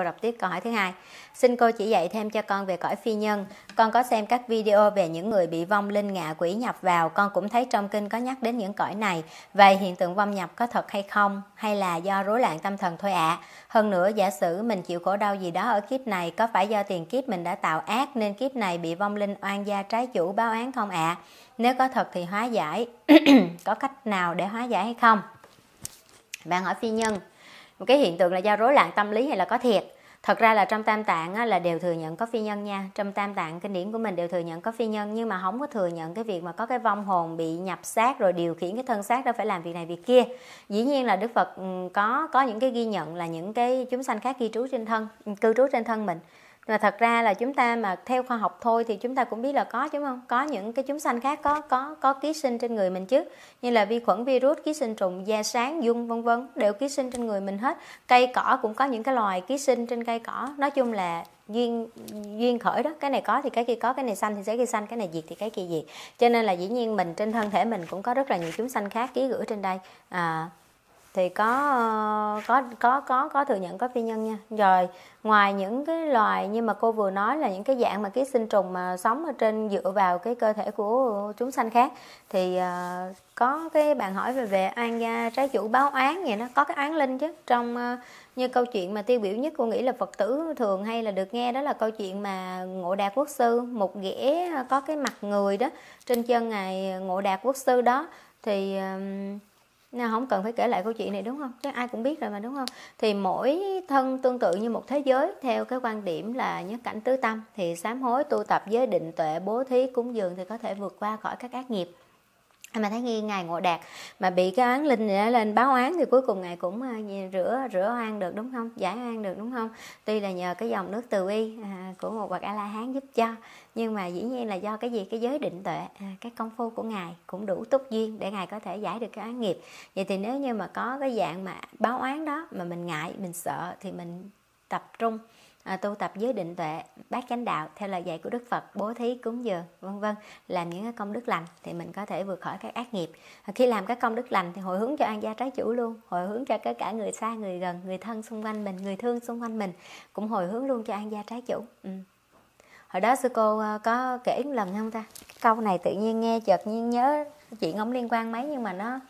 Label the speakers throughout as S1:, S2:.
S1: Cô đọc tiếp câu hỏi thứ hai. Xin cô chỉ dạy thêm cho con về cõi phi nhân. Con có xem các video về những người bị vong linh ngạ quỷ nhập vào. Con cũng thấy trong kinh có nhắc đến những cõi này. Vậy hiện tượng vong nhập có thật hay không? Hay là do rối loạn tâm thần thôi ạ? À? Hơn nữa, giả sử mình chịu khổ đau gì đó ở kiếp này, có phải do tiền kiếp mình đã tạo ác nên kiếp này bị vong linh oan gia trái chủ báo án không ạ? À? Nếu có thật thì hóa giải. có cách nào để hóa giải hay không? Bạn hỏi phi nhân một cái hiện tượng là do rối loạn tâm lý hay là có thiệt thật ra là trong tam tạng là đều thừa nhận có phi nhân nha trong tam tạng kinh điển của mình đều thừa nhận có phi nhân nhưng mà không có thừa nhận cái việc mà có cái vong hồn bị nhập xác rồi điều khiển cái thân xác đó phải làm việc này việc kia dĩ nhiên là đức phật có có những cái ghi nhận là những cái chúng sanh khác ghi trú trên thân cư trú trên thân mình là thật ra là chúng ta mà theo khoa học thôi thì chúng ta cũng biết là có chứ không có những cái chúng sanh khác có có có ký sinh trên người mình chứ như là vi khuẩn virus ký sinh trùng da sáng dung vân vân đều ký sinh trên người mình hết cây cỏ cũng có những cái loài ký sinh trên cây cỏ nói chung là duyên duyên khởi đó cái này có thì cái kia có cái này xanh thì cái kia xanh cái này diệt thì cái kia diệt cho nên là dĩ nhiên mình trên thân thể mình cũng có rất là nhiều chúng sanh khác ký gửi trên đây à, thì có ờ, có có có có thừa nhận có phi nhân nha rồi ngoài những cái loài như mà cô vừa nói là những cái dạng mà ký sinh trùng mà sống ở trên dựa vào cái cơ thể của chúng sanh khác thì ờ, có cái bạn hỏi về về an gia trái chủ báo án vậy nó có cái án linh chứ trong ờ, như câu chuyện mà tiêu biểu nhất cô nghĩ là phật tử thường hay là được nghe đó là câu chuyện mà ngộ đạt quốc sư một ghẻ có cái mặt người đó trên chân ngài ngộ đạt quốc sư đó thì uh, nào không cần phải kể lại câu chuyện này đúng không chắc ai cũng biết rồi mà đúng không thì mỗi thân tương tự như một thế giới theo cái quan điểm là nhất cảnh tứ tâm thì sám hối tu tập với định tuệ bố thí cúng dường thì có thể vượt qua khỏi các ác nghiệp mà thấy nghi ngài ngộ đạt mà bị cái oán linh này lên báo oán thì cuối cùng ngài cũng à, rửa rửa oan được đúng không giải oan được đúng không tuy là nhờ cái dòng nước từ bi à, của một bậc a la hán giúp cho nhưng mà dĩ nhiên là do cái gì cái giới định tuệ à, cái công phu của ngài cũng đủ túc duyên để ngài có thể giải được cái oán nghiệp vậy thì nếu như mà có cái dạng mà báo oán đó mà mình ngại mình sợ thì mình tập trung À, tu tập giới định tuệ bát chánh đạo theo lời dạy của đức phật bố thí cúng dường vân vân làm những cái công đức lành thì mình có thể vượt khỏi các ác nghiệp khi làm các công đức lành thì hồi hướng cho an gia trái chủ luôn hồi hướng cho tất cả người xa người gần người thân xung quanh mình người thương xung quanh mình cũng hồi hướng luôn cho an gia trái chủ ừ. hồi đó sư cô ờ, có kể một lần không ta câu này tự nhiên nghe chợt nhiên nhớ chuyện không liên quan mấy nhưng mà nó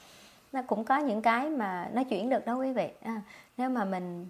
S1: nó cũng có những cái mà nó chuyển được đó quý vị à, nếu mà mình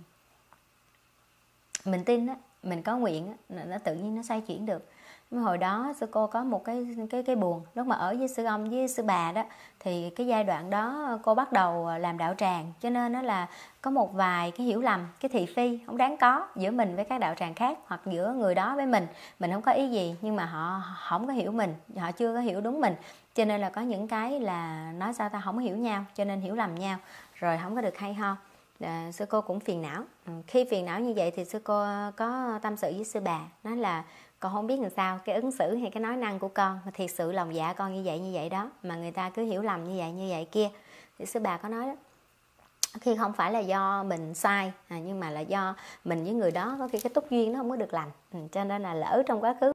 S1: mình tin á mình có nguyện á, nó tự nhiên nó xoay chuyển được nhưng hồi đó sư cô có một cái cái cái buồn lúc mà ở với sư ông với sư bà đó thì cái giai đoạn đó cô bắt đầu à, làm đạo tràng cho nên nó là có một vài cái hiểu lầm cái thị phi không đáng có giữa mình với các đạo tràng khác hoặc giữa người đó với mình mình không có ý gì nhưng mà họ không có hiểu mình họ chưa có hiểu đúng mình cho nên là có những cái là nói sao ta không hiểu nhau cho nên hiểu lầm nhau rồi không có được hay ho à, sư cô cũng phiền não ừ, khi phiền não như vậy thì sư cô có tâm sự với sư bà nói là con không biết làm sao cái ứng xử hay cái nói năng của con thiệt sự lòng dạ con như vậy như vậy đó mà người ta cứ hiểu lầm như vậy như vậy kia thì sư bà có nói đó khi không phải là do mình sai à, nhưng mà là do mình với người đó có khi cái túc duyên nó không có được lành ừ, cho nên là lỡ trong quá khứ